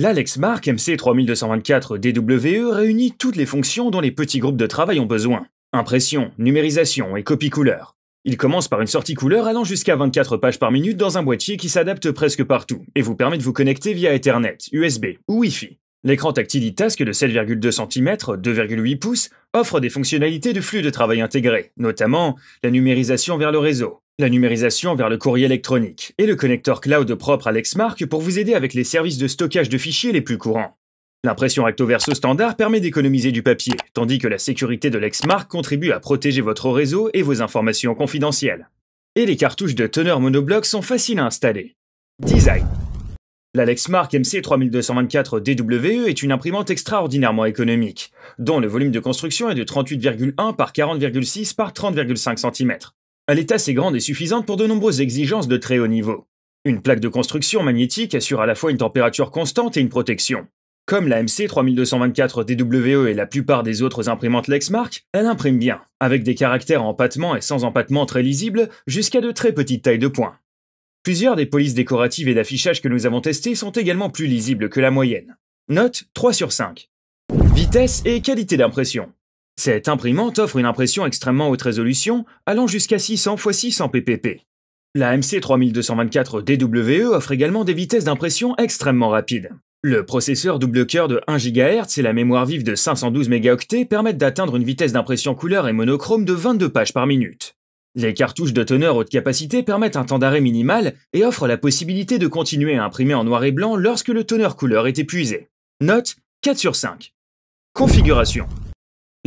L'AlexMark MC3224DWE e, réunit toutes les fonctions dont les petits groupes de travail ont besoin. Impression, numérisation et copie couleur. Il commence par une sortie couleur allant jusqu'à 24 pages par minute dans un boîtier qui s'adapte presque partout et vous permet de vous connecter via Ethernet, USB ou Wi-Fi. L'écran tactile task de 7,2 cm, 2,8 pouces, offre des fonctionnalités de flux de travail intégré, notamment la numérisation vers le réseau, la numérisation vers le courrier électronique et le connecteur cloud propre à Lexmark pour vous aider avec les services de stockage de fichiers les plus courants. L'impression recto-verso standard permet d'économiser du papier, tandis que la sécurité de Lexmark contribue à protéger votre réseau et vos informations confidentielles. Et les cartouches de teneur monobloc sont faciles à installer. Design la Lexmark MC3224DWE e est une imprimante extraordinairement économique, dont le volume de construction est de 38,1 par 40,6 par 30,5 cm. Elle est assez grande et suffisante pour de nombreuses exigences de très haut niveau. Une plaque de construction magnétique assure à la fois une température constante et une protection. Comme la MC3224DWE et la plupart des autres imprimantes Lexmark, elle imprime bien, avec des caractères en empattement et sans empattement très lisibles, jusqu'à de très petites tailles de points. Plusieurs des polices décoratives et d'affichage que nous avons testées sont également plus lisibles que la moyenne. Note 3 sur 5. Vitesse et qualité d'impression. Cette imprimante offre une impression extrêmement haute résolution, allant jusqu'à 600 x 600 ppp. La MC3224DWE e offre également des vitesses d'impression extrêmement rapides. Le processeur double cœur de 1 GHz et la mémoire vive de 512 mégaoctets permettent d'atteindre une vitesse d'impression couleur et monochrome de 22 pages par minute. Les cartouches de teneur haute capacité permettent un temps d'arrêt minimal et offrent la possibilité de continuer à imprimer en noir et blanc lorsque le teneur couleur est épuisé. Note 4 sur 5. Configuration.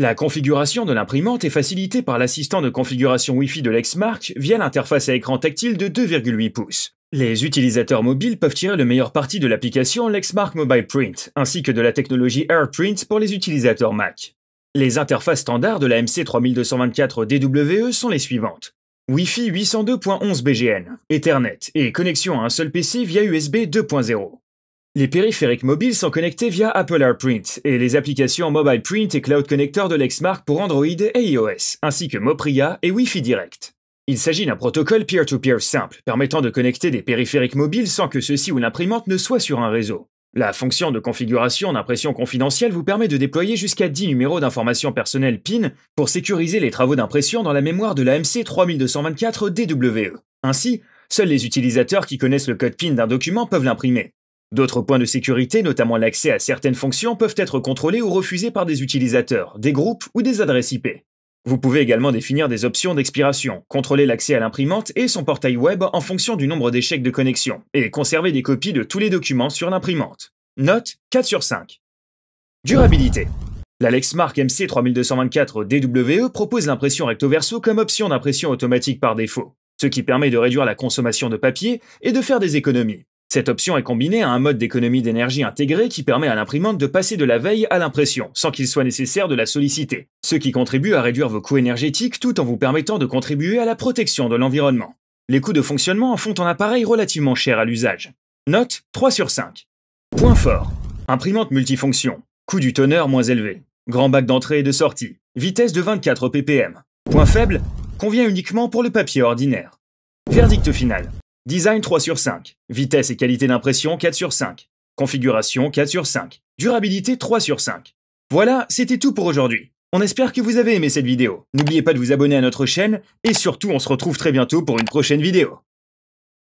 La configuration de l'imprimante est facilitée par l'assistant de configuration Wi-Fi de Lexmark via l'interface à écran tactile de 2,8 pouces. Les utilisateurs mobiles peuvent tirer le meilleur parti de l'application Lexmark Mobile Print, ainsi que de la technologie AirPrint pour les utilisateurs Mac. Les interfaces standards de la MC3224DWE e sont les suivantes. Wi-Fi 802.11 BGN, Ethernet et connexion à un seul PC via USB 2.0. Les périphériques mobiles sont connectés via Apple AirPrint et les applications Mobile Print et Cloud Connector de Lexmark pour Android et iOS, ainsi que Mopria et Wi-Fi Direct. Il s'agit d'un protocole peer-to-peer simple, permettant de connecter des périphériques mobiles sans que ceux-ci ou l'imprimante ne soient sur un réseau. La fonction de configuration d'impression confidentielle vous permet de déployer jusqu'à 10 numéros d'informations personnelles PIN pour sécuriser les travaux d'impression dans la mémoire de la MC 3224 DWE. Ainsi, seuls les utilisateurs qui connaissent le code PIN d'un document peuvent l'imprimer. D'autres points de sécurité, notamment l'accès à certaines fonctions, peuvent être contrôlés ou refusés par des utilisateurs, des groupes ou des adresses IP. Vous pouvez également définir des options d'expiration, contrôler l'accès à l'imprimante et son portail web en fonction du nombre d'échecs de connexion, et conserver des copies de tous les documents sur l'imprimante. Note 4 sur 5. Durabilité. La Lexmark MC3224DWE propose l'impression recto-verso comme option d'impression automatique par défaut, ce qui permet de réduire la consommation de papier et de faire des économies. Cette option est combinée à un mode d'économie d'énergie intégré qui permet à l'imprimante de passer de la veille à l'impression, sans qu'il soit nécessaire de la solliciter, ce qui contribue à réduire vos coûts énergétiques tout en vous permettant de contribuer à la protection de l'environnement. Les coûts de fonctionnement en font un appareil relativement cher à l'usage. Note 3 sur 5. Point fort. Imprimante multifonction. Coût du toner moins élevé. Grand bac d'entrée et de sortie. Vitesse de 24 ppm. Point faible. Convient uniquement pour le papier ordinaire. Verdict final. Design 3 sur 5. Vitesse et qualité d'impression 4 sur 5. Configuration 4 sur 5. Durabilité 3 sur 5. Voilà, c'était tout pour aujourd'hui. On espère que vous avez aimé cette vidéo. N'oubliez pas de vous abonner à notre chaîne et surtout on se retrouve très bientôt pour une prochaine vidéo.